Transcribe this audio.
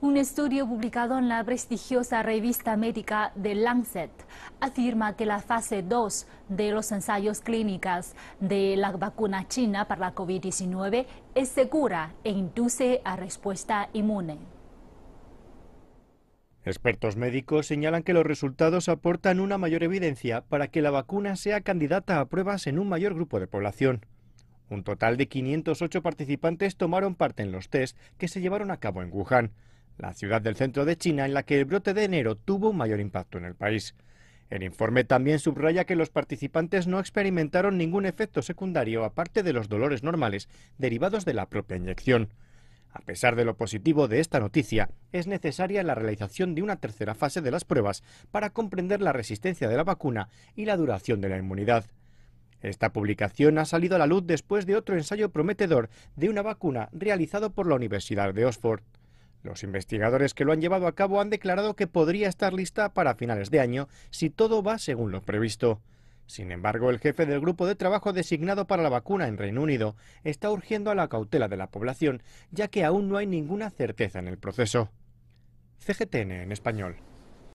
Un estudio publicado en la prestigiosa revista médica The Lancet afirma que la fase 2 de los ensayos clínicos de la vacuna china para la COVID-19 es segura e induce a respuesta inmune. Expertos médicos señalan que los resultados aportan una mayor evidencia para que la vacuna sea candidata a pruebas en un mayor grupo de población. Un total de 508 participantes tomaron parte en los test que se llevaron a cabo en Wuhan la ciudad del centro de China en la que el brote de enero tuvo mayor impacto en el país. El informe también subraya que los participantes no experimentaron ningún efecto secundario aparte de los dolores normales derivados de la propia inyección. A pesar de lo positivo de esta noticia, es necesaria la realización de una tercera fase de las pruebas para comprender la resistencia de la vacuna y la duración de la inmunidad. Esta publicación ha salido a la luz después de otro ensayo prometedor de una vacuna realizado por la Universidad de Oxford. Los investigadores que lo han llevado a cabo han declarado que podría estar lista para finales de año si todo va según lo previsto. Sin embargo, el jefe del grupo de trabajo designado para la vacuna en Reino Unido está urgiendo a la cautela de la población, ya que aún no hay ninguna certeza en el proceso. CGTN en español.